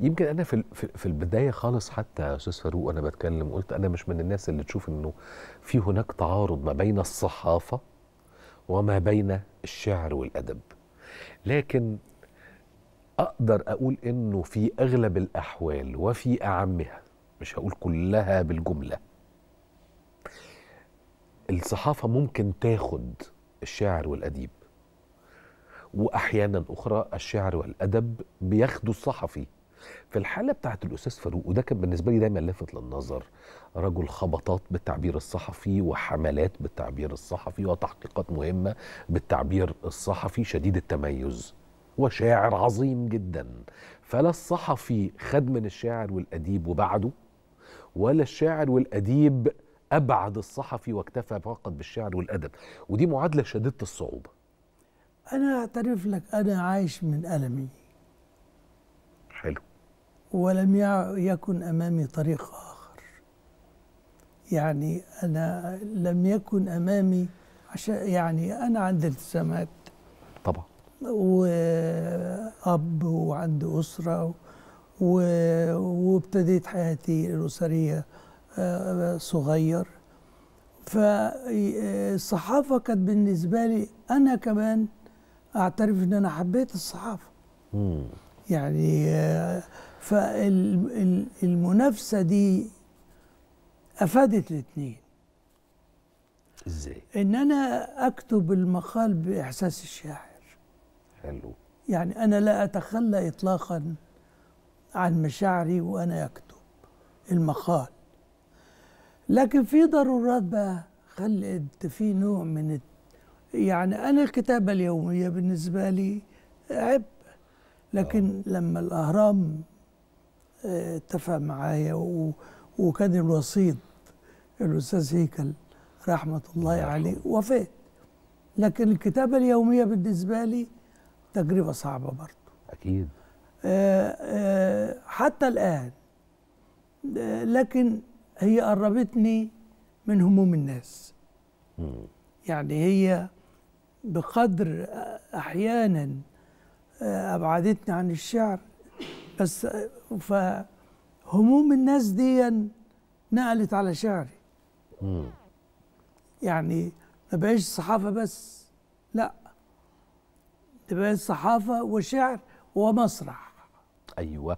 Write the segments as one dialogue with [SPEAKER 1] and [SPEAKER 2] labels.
[SPEAKER 1] يمكن انا في في البدايه خالص حتى يا استاذ فاروق وانا بتكلم قلت انا مش من الناس اللي تشوف انه في هناك تعارض ما بين الصحافه وما بين الشعر والادب لكن اقدر اقول انه في اغلب الاحوال وفي اعمها مش هقول كلها بالجمله الصحافه ممكن تاخد الشاعر والاديب واحيانا اخرى الشعر والادب بياخدوا الصحفي في الحاله بتاعت الاستاذ فاروق وده كان بالنسبه لي دايما لفت للنظر رجل خبطات بالتعبير الصحفي وحملات بالتعبير الصحفي وتحقيقات مهمه بالتعبير الصحفي شديد التميز وشاعر عظيم جدا فلا الصحفي خد من الشاعر والاديب وبعده ولا الشاعر والاديب ابعد الصحفي واكتفى فقط بالشعر والادب ودي معادله شديده الصعوبه
[SPEAKER 2] انا اعترف لك انا عايش من المي ولم يكن أمامي طريق آخر يعني أنا لم يكن أمامي عشان يعني أنا عندي التزامات طبعا وأب وعندي أسرة و... وابتديت حياتي الأسرية آه، صغير فالصحافة كانت بالنسبة لي أنا كمان أعترف إن أنا حبيت الصحافة مم. يعني آه، فالمنافسه دي افادت الاثنين ازاي ان انا اكتب المقال باحساس الشاعر حلو يعني انا لا اتخلى اطلاقا عن مشاعري وانا اكتب المقال لكن في ضرورات بقى خلقت في نوع من الت... يعني انا الكتابه اليوميه بالنسبه لي عبء لكن أوه. لما الاهرام اتفق معايا وكان الوسيط الاستاذ هيكل رحمه الله عليه وافقت لكن الكتابه اليوميه بالنسبه لي تجربه صعبه برضه اكيد آه، آه، حتى الان لكن هي قربتني من هموم الناس يعني هي بقدر احيانا آه، ابعدتني عن الشعر بس فهموم الناس دي نقلت على شعري يعني ما بقاش صحافة بس لا تبقى صحافة وشعر ومسرح أيوة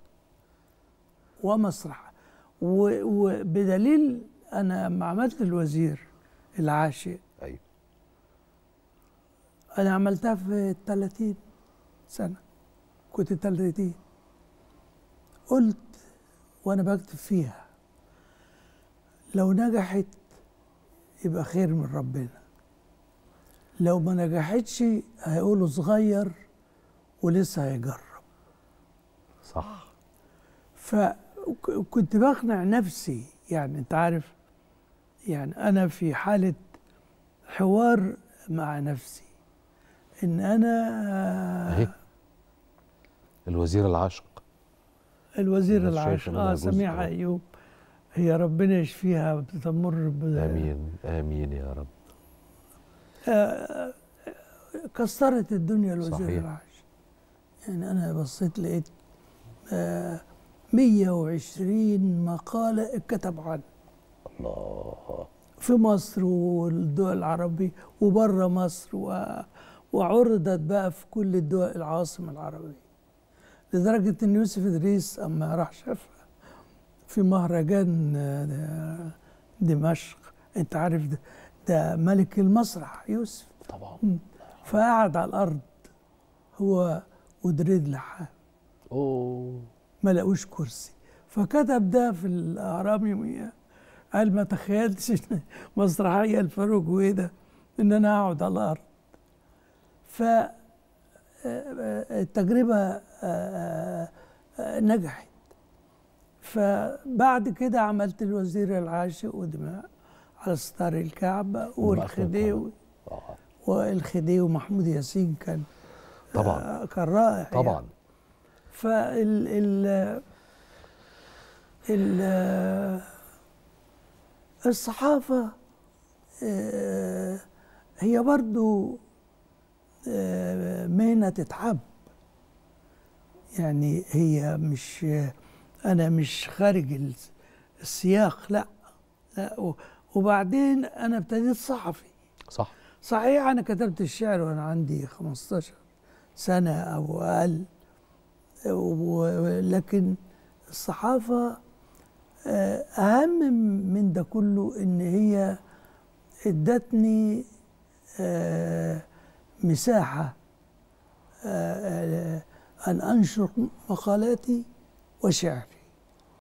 [SPEAKER 2] ومسرح وبدليل أنا لما عملت الوزير العاشق أيوة أنا عملتها في 30 سنة كنت 30 قلت وأنا بكتب فيها لو نجحت يبقى خير من ربنا لو ما نجحتش هيقولوا صغير ولسه هيجرب صح فكنت بقنع نفسي يعني انت عارف يعني انا في حاله حوار مع نفسي ان انا أهي.
[SPEAKER 1] الوزير العاشق
[SPEAKER 2] الوزير العاشر آه سميعة أيوب هي ربنا يشفيها بتمر ب...
[SPEAKER 1] امين امين يا رب
[SPEAKER 2] آه كسرت الدنيا الوزير صحيح. العاشر يعني انا بصيت لقيت آه 120 مقاله اتكتب عنه الله في مصر والدول العربية وبره مصر و... وعرضت بقى في كل الدول العاصمه العربيه لدرجة أن يوسف إدريس أما راح شافها في مهرجان آه، دمشق أنت عارف ده, ده ملك المسرح يوسف طبعا فقعد على الأرض هو ودريد لحام أوه ما لقوش كرسي فكتب ده في الأهرام يوميها قال ما تخيلتش مسرحية الفاروق وإيه ده إن أنا أقعد على الأرض ف التجربة آه، آه، نجحت فبعد كده عملت الوزير العاشق ودماء على ستار الكعبة آه. والخديوي والخديوي ومحمود ياسين كان طبعا كان رائع يعني. طبعا يعني. فال ال ال الصحافة هي برضو مهنة تتحب يعني هي مش أنا مش خارج السياق لا, لا وبعدين أنا ابتديت صحفي صح صحيح أنا كتبت الشعر وأنا عندي 15 سنة أو أقل ولكن الصحافة آه، أهم من ده كله إن هي ادتني آه مساحة آه، آه، آه، أن أنشر مقالاتي وشعري